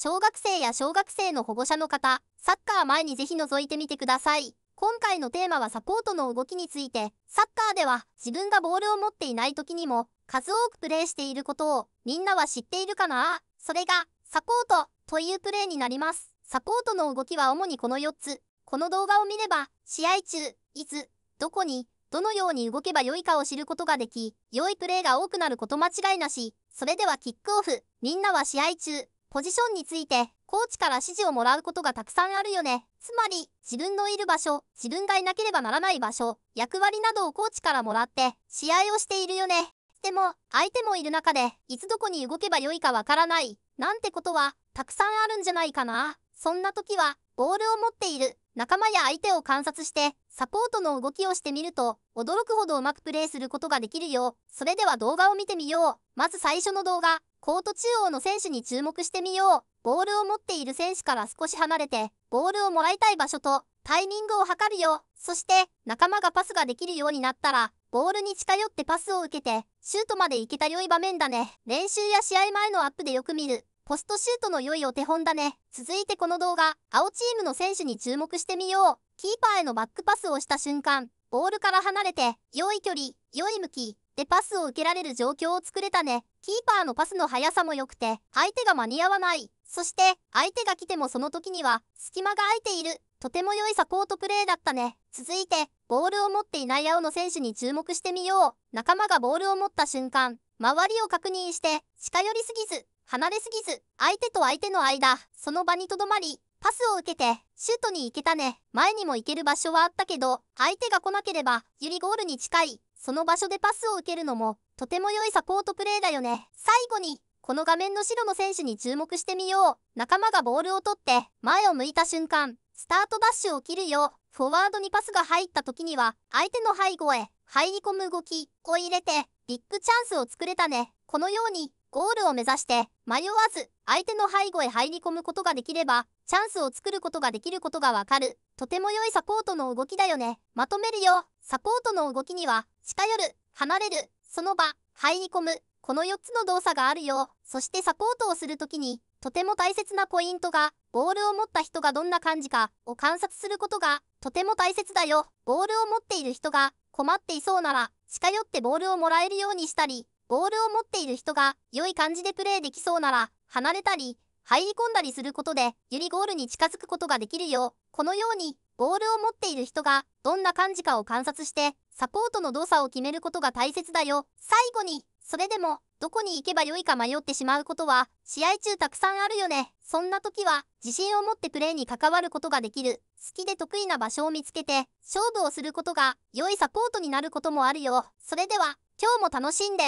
小学生や小学生の保護者の方、サッカー前にぜひ覗いてみてください。今回のテーマはサポートの動きについて、サッカーでは自分がボールを持っていない時にも数多くプレーしていることをみんなは知っているかなそれがサポートというプレーになります。サポートの動きは主にこの4つ。この動画を見れば試合中、いつ、どこに、どのように動けば良いかを知ることができ、良いプレーが多くなること間違いなし。それではキックオフ。みんなは試合中、ポジションについて、コーチから指示をもらうことがたくさんあるよね。つまり、自分のいる場所、自分がいなければならない場所、役割などをコーチからもらって、試合をしているよね。でも、相手もいる中で、いつどこに動けばよいかわからない、なんてことは、たくさんあるんじゃないかな。そんな時は、ボールを持っている、仲間や相手を観察して、サポートの動きをしてみると、驚くほどうまくプレイすることができるよ。それでは動画を見てみよう。まず最初の動画。コート中央の選手に注目してみよう。ボールを持っている選手から少し離れて、ボールをもらいたい場所とタイミングを測るよ。そして、仲間がパスができるようになったら、ボールに近寄ってパスを受けて、シュートまで行けた良い場面だね。練習や試合前のアップでよく見る、ポストシュートの良いお手本だね。続いてこの動画、青チームの選手に注目してみよう。キーパーへのバックパスをした瞬間、ボールから離れて、良い距離、良い向き、でパスを受けられる状況を作れたね。キーパーのパスの速さも良くて、相手が間に合わない。そして、相手が来てもその時には、隙間が空いている。とても良いサポートプレーだったね。続いて、ボールを持っていない青の選手に注目してみよう。仲間がボールを持った瞬間、周りを確認して、近寄りすぎず、離れすぎず、相手と相手の間、その場にとどまり、パスを受けて、シュートに行けたね。前にも行ける場所はあったけど、相手が来なければ、ゆりゴールに近い。その場所でパスを受けるのも、とても良いサポートプレーだよね。最後に、この画面の白の選手に注目してみよう。仲間がボールを取って、前を向いた瞬間、スタートダッシュを切るよ。フォワードにパスが入った時には、相手の背後へ入り込む動きを入れて、ビッグチャンスを作れたね。このように、ゴールを目指して、迷わず、相手の背後へ入り込むことができれば、チャンスを作ることができることがわかる。とても良いサポートの動きだよね。まとめるよ。サポートの動きには、近寄る、離れる、その場、入り込む、この4つの動作があるよ。そしてサポートをするときに、とても大切なポイントが、ボールを持った人がどんな感じかを観察することが、とても大切だよ。ボールを持っている人が困っていそうなら、近寄ってボールをもらえるようにしたり、ボールを持っている人が良い感じでプレーできそうなら、離れたり、入り込んだりすることでよりゴールに近づくことができるようこのようにボールを持っている人がどんな感じかを観察してサポートの動作を決めることが大切だよ最後にそれでもどこに行けばよいか迷ってしまうことは試合中たくさんあるよねそんな時は自信を持ってプレーに関わることができる好きで得意な場所を見つけて勝負をすることが良いサポートになることもあるよそれでは今日も楽しんで